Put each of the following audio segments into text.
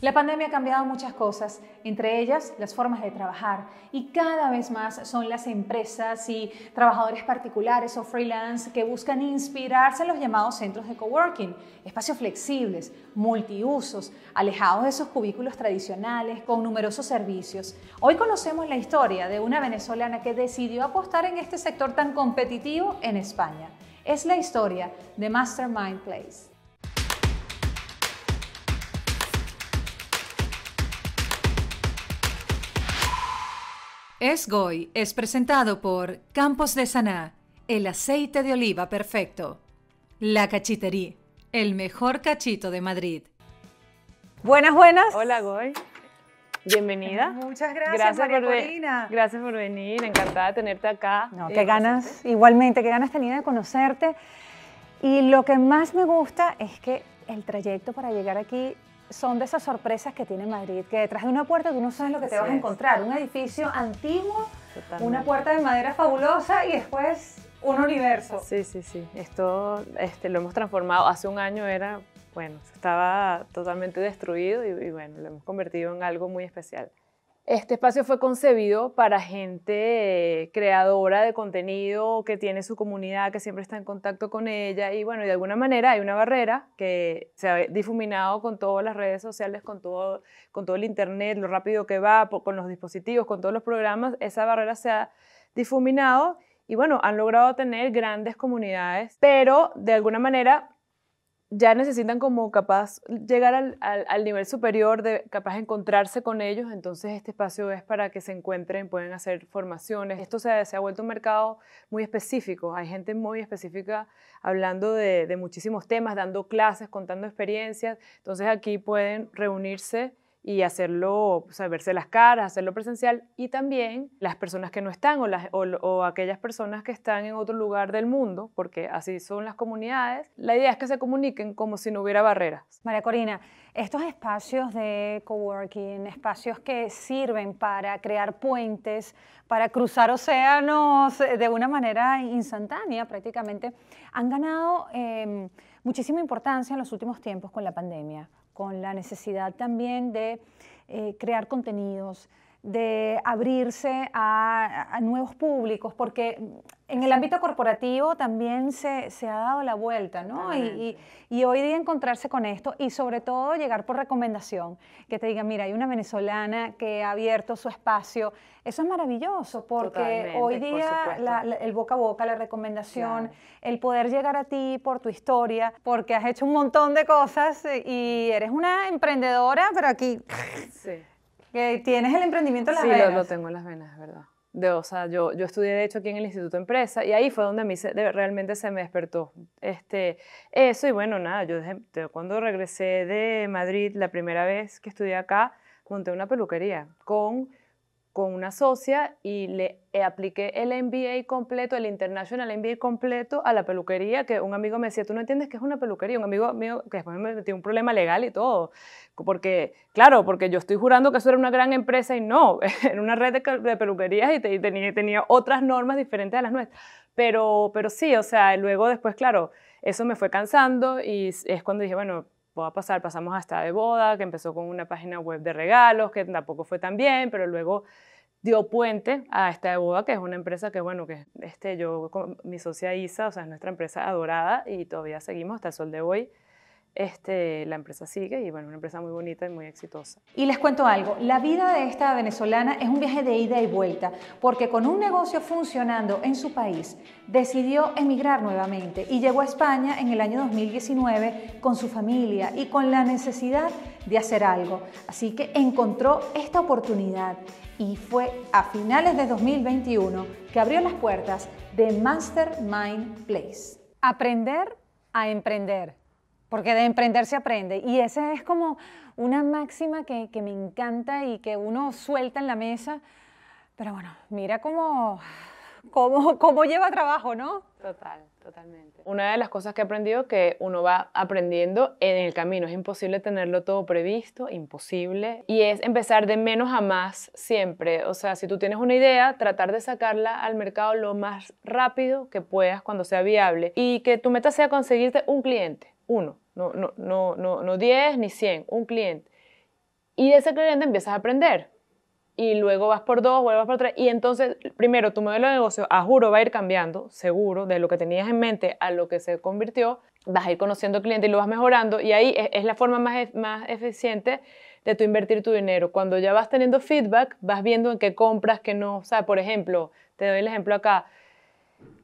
La pandemia ha cambiado muchas cosas, entre ellas las formas de trabajar y cada vez más son las empresas y trabajadores particulares o freelance que buscan inspirarse en los llamados centros de coworking, espacios flexibles, multiusos, alejados de esos cubículos tradicionales, con numerosos servicios. Hoy conocemos la historia de una venezolana que decidió apostar en este sector tan competitivo en España. Es la historia de Mastermind Place. Es Goy, es presentado por Campos de Saná, el aceite de oliva perfecto. La Cachitería, el mejor cachito de Madrid. Buenas, buenas. Hola, Goy. Bienvenida. Muchas gracias, gracias por Corina. Gracias por venir, encantada de tenerte acá. No, eh, qué ganas, igualmente, qué ganas tenía de conocerte. Y lo que más me gusta es que el trayecto para llegar aquí son de esas sorpresas que tiene Madrid, que detrás de una puerta tú no sabes lo que te vas a encontrar. Un edificio antiguo, una puerta de madera fabulosa y después un universo. Sí, sí, sí. Esto este, lo hemos transformado. Hace un año era, bueno, estaba totalmente destruido y bueno, lo hemos convertido en algo muy especial. Este espacio fue concebido para gente eh, creadora de contenido que tiene su comunidad, que siempre está en contacto con ella y bueno, de alguna manera hay una barrera que se ha difuminado con todas las redes sociales, con todo, con todo el internet, lo rápido que va, con los dispositivos, con todos los programas, esa barrera se ha difuminado y bueno, han logrado tener grandes comunidades, pero de alguna manera ya necesitan como capaz llegar al, nivel superior de capaz encontrarse con ellos, entonces este espacio es para que se encuentren, pueden hacer formaciones. Esto se, se ha vuelto un mercado muy específico, hay gente muy específica hablando de, de muchísimos temas, dando clases, contando experiencias, entonces aquí pueden reunirse y hacerlo, o sea, verse las caras, hacerlo presencial y también las personas que no están o, aquellas personas que están en otro lugar del mundo, porque así son las comunidades, la idea es que se comuniquen como si no hubiera barreras. María Corina, estos espacios de coworking, espacios que sirven para crear puentes, para cruzar océanos eh, de una manera instantánea prácticamente, han ganado eh, muchísima importancia en los últimos tiempos con la pandemia con la necesidad también de eh, crear contenidos, de abrirse a, nuevos públicos, porque en el ámbito corporativo también se, se ha dado la vuelta, ¿no? Y, y, hoy día encontrarse con esto y sobre todo llegar por recomendación, que te digan, mira, hay una venezolana que ha abierto su espacio, eso es maravilloso, porque hoy día el boca a boca, la recomendación, el poder llegar a ti por tu historia, porque has hecho un montón de cosas eh, y eres una emprendedora, pero aquí... Sí que tienes el emprendimiento en las venas. Sí, lo, tengo en las venas, es verdad. De, o sea, yo, yo estudié de hecho aquí en el Instituto Empresa y ahí fue donde a mí se, realmente se me despertó este, eso y bueno, nada, yo cuando regresé de Madrid la primera vez que estudié acá, monté una peluquería con con una socia y le eh, apliqué el MBA completo, el International MBA completo a la peluquería, que un amigo me decía, tú no entiendes que es una peluquería, un amigo mío que después me metió un problema legal y todo, porque, claro, porque yo estoy jurando que eso era una gran empresa y no, era una red de, peluquerías y, y tenía, tenía, otras normas diferentes a las nuestras, pero, pero sí, o sea, luego después, claro, eso me fue cansando y es cuando dije, bueno, voy a pasar, pasamos hasta de boda, que empezó con una página web de regalos, que tampoco fue tan bien, pero luego dio puente a esta de boda, que es una empresa que, bueno, que este, yo con mi socia Isa, o sea, es nuestra empresa adorada y todavía seguimos hasta el sol de hoy. Este, la empresa sigue y bueno, una empresa muy bonita y muy exitosa. Y les cuento algo, la vida de esta venezolana es un viaje de ida y vuelta, porque con un negocio funcionando en su país, decidió emigrar nuevamente y llegó a España en el año 2019 con su familia y con la necesidad de hacer algo. Así que encontró esta oportunidad y fue a finales de 2021 que abrió las puertas de Mastermind Place. Aprender a emprender. Porque de emprender se aprende. Y esa es como una máxima que, que me encanta y que uno suelta en la mesa. Pero bueno, mira cómo, cómo, cómo lleva trabajo, ¿no? Total, totalmente. Una de las cosas que he aprendido que uno va aprendiendo en el camino, es imposible tenerlo todo previsto, imposible, y es empezar de menos a más siempre. O sea, si tú tienes una idea, tratar de sacarla al mercado lo más rápido que puedas cuando sea viable y que tu meta sea conseguirte un cliente uno, no, no, no, no, no 10 ni 100, un cliente. Y de ese cliente empiezas a aprender. Y luego vas por dos, vuelvas por tres. Y entonces, primero, tu modelo de negocio, a juro, va a ir cambiando, seguro, de lo que tenías en mente a lo que se convirtió. Vas a ir conociendo al cliente y lo vas mejorando. Y ahí es, la forma más, e, más eficiente de tu invertir tu dinero. Cuando ya vas teniendo feedback, vas viendo en qué compras, qué no. O sea, por ejemplo, te doy el ejemplo acá.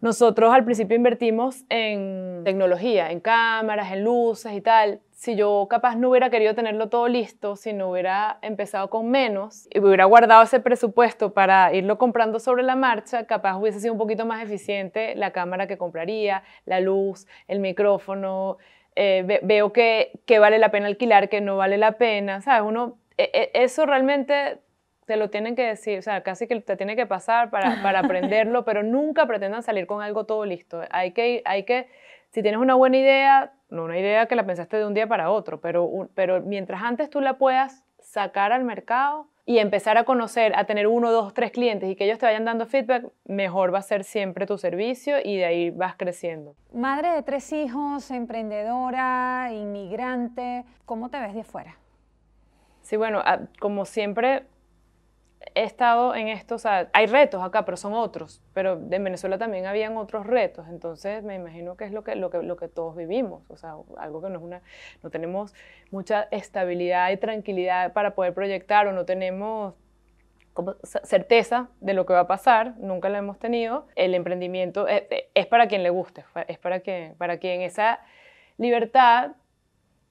Nosotros al principio invertimos en tecnología, en cámaras, en luces y tal. Si yo capaz no hubiera querido tenerlo todo listo, si no hubiera empezado con menos y hubiera guardado ese presupuesto para irlo comprando sobre la marcha, capaz hubiese sido un poquito más eficiente la cámara que compraría, la luz, el micrófono. Eh, veo que, vale la pena alquilar, que no vale la pena. ¿Sabes? Uno, e, e, eso realmente te lo tienen que decir, o sea, casi que te tiene que pasar para, para aprenderlo, pero nunca pretendan salir con algo todo listo. Hay que, hay que, si tienes una buena idea, no una idea que la pensaste de un día para otro, pero, pero mientras antes tú la puedas sacar al mercado y empezar a conocer, a tener uno, dos, tres clientes y que ellos te vayan dando feedback, mejor va a ser siempre tu servicio y de ahí vas creciendo. Madre de tres hijos, emprendedora, inmigrante, ¿cómo te ves de afuera? Sí, bueno, ah, como siempre, he estado en esto, o sea, hay retos acá, pero son otros, pero en Venezuela también habían otros retos, entonces me imagino que es lo que, lo que, todos vivimos, o sea, algo que no es una, no tenemos mucha estabilidad y tranquilidad para poder proyectar o no tenemos certeza de lo que va a pasar, nunca la hemos tenido. El emprendimiento eh, eh, es, para quien le guste, es para que para quien esa libertad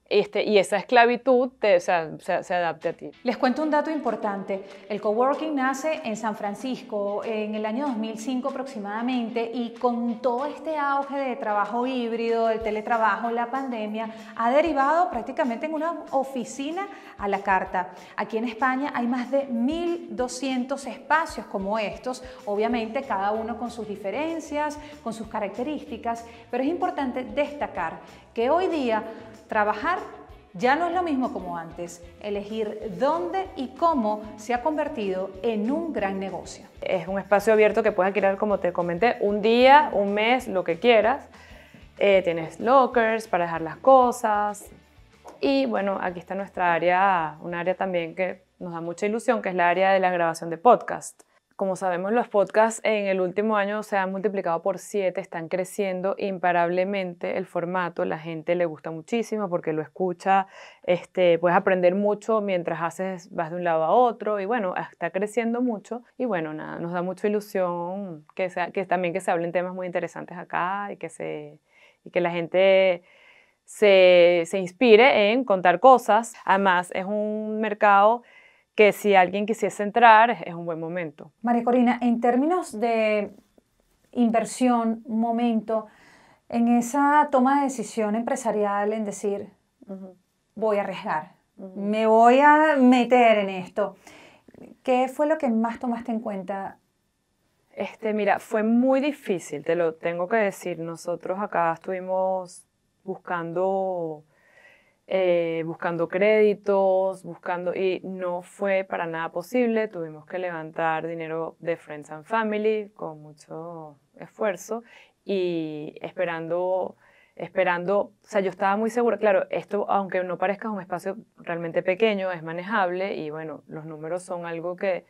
este, y esa esclavitud se, adapte adapta a ti. Les cuento un dato importante. El coworking nace en San Francisco en el año 2005 aproximadamente y con todo este auge de trabajo híbrido, el teletrabajo, la pandemia, ha derivado prácticamente en una oficina a la carta. Aquí en España hay más de 1.200 espacios como estos, obviamente cada uno con sus diferencias, con sus características, pero es importante destacar que hoy día trabajar ya no es lo mismo como antes. Elegir dónde y cómo se ha convertido en un gran negocio. Es un espacio abierto que puedes alquilar, como te comenté, un día, un mes, lo que quieras. Eh, tienes lockers para dejar las cosas. Y bueno, aquí está nuestra área, un área también que nos da mucha ilusión, que es la área de la grabación de podcast como sabemos, los podcasts en el último año se han multiplicado por siete, están creciendo imparablemente el formato, la gente le gusta muchísimo porque lo escucha, este, puedes aprender mucho mientras haces, vas de un lado a otro y bueno, está creciendo mucho y bueno, nada, nos da mucha ilusión que, sea, que también que se hablen temas muy interesantes acá y que, se, y que la gente... Se, se inspire en contar cosas. Además, es un mercado que si alguien quisiese entrar es un buen momento. María Corina, en términos de inversión, momento, en esa toma de decisión empresarial, en decir, voy a arriesgar, me voy a meter en esto, ¿qué fue lo que más tomaste en cuenta? Este, mira, fue muy difícil, te lo tengo que decir. Nosotros acá estuvimos buscando eh, buscando créditos, buscando, y no fue para nada posible. Tuvimos que levantar dinero de Friends and Family con mucho esfuerzo y esperando, esperando, o sea, yo estaba muy segura, claro, esto, aunque no parezca un espacio realmente pequeño, es manejable y bueno, los números son algo que,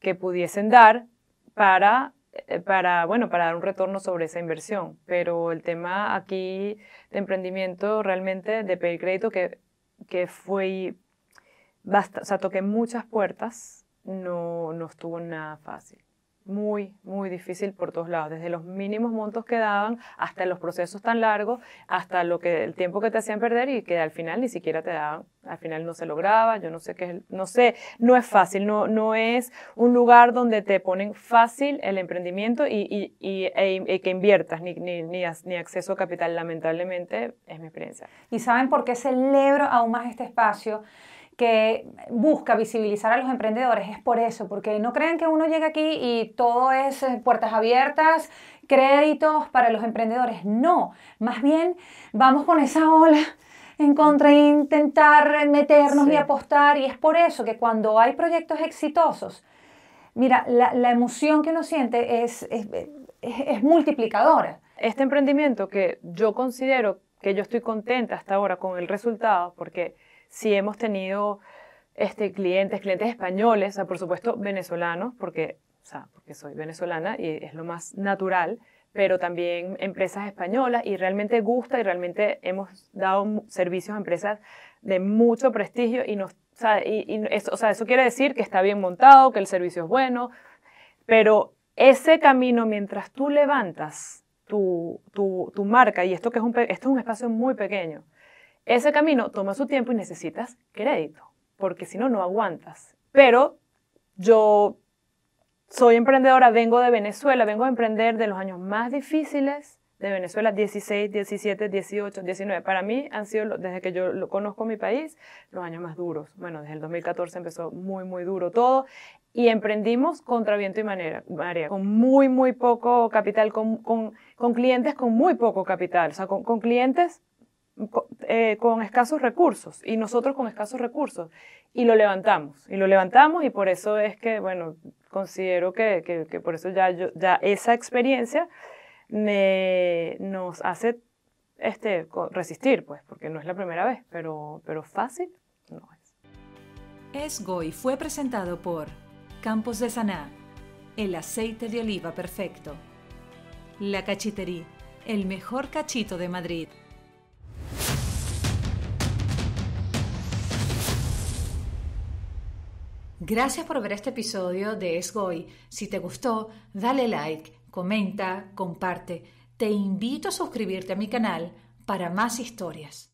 que pudiesen dar para eh, para, bueno, para dar un retorno sobre esa inversión. Pero el tema aquí de emprendimiento realmente, de pedir crédito, que, fue, basta, o sea, toqué muchas puertas, no estuvo nada fácil muy, muy difícil por todos lados, desde los mínimos montos que daban hasta los procesos tan largos, hasta lo que, el tiempo que te hacían perder y que al final ni siquiera te daban, al final no se lograba, yo no sé qué no sé, no es fácil, no, no es un lugar donde te ponen fácil el emprendimiento y, y, y e, que inviertas, ni, ni, ni acceso a capital, lamentablemente es mi experiencia. ¿Y saben por qué celebro aún más este espacio? que busca visibilizar a los emprendedores es por eso, porque no crean que uno llega aquí y todo es eh, puertas abiertas, créditos para los emprendedores. No, más bien vamos con esa ola en contra e intentar meternos y apostar. Y es por eso que cuando hay proyectos exitosos, mira, la, emoción que uno siente es, es, es multiplicadora. Este emprendimiento que yo considero que yo estoy contenta hasta ahora con el resultado, porque si hemos tenido este, clientes, clientes españoles, por supuesto venezolanos, porque, porque soy venezolana y es lo más natural, pero también empresas españolas y realmente gusta y realmente hemos dado servicios a empresas de mucho prestigio y eso, quiere decir que está bien montado, que el servicio es bueno, pero ese camino mientras tú levantas tu, marca, y esto es un espacio muy pequeño, ese camino toma su tiempo y necesitas crédito, porque si no, no aguantas. Pero yo soy emprendedora, vengo de Venezuela, vengo a emprender de los años más difíciles de Venezuela, 16, 17, 18, 19. Para mí han sido, desde que yo lo conozco mi país, los años más duros. Bueno, desde el 2014 empezó muy, muy duro todo y emprendimos contra viento y manera, marea, con muy, muy poco capital, con, clientes con muy poco capital, o sea, con, con clientes eh, con escasos recursos y nosotros con escasos recursos. Y lo levantamos, y lo levantamos y por eso es que, bueno, considero que, que, por eso ya, yo, ya esa experiencia me, nos hace este, resistir, pues, porque no es la primera vez, pero, pero fácil no es. Esgoy fue presentado por Campos de Saná, el aceite de oliva perfecto. La Cachiterí, el mejor cachito de Madrid. Gracias por ver este episodio de Esgoy. Si te gustó, dale like, comenta, comparte. Te invito a suscribirte a mi canal para más historias.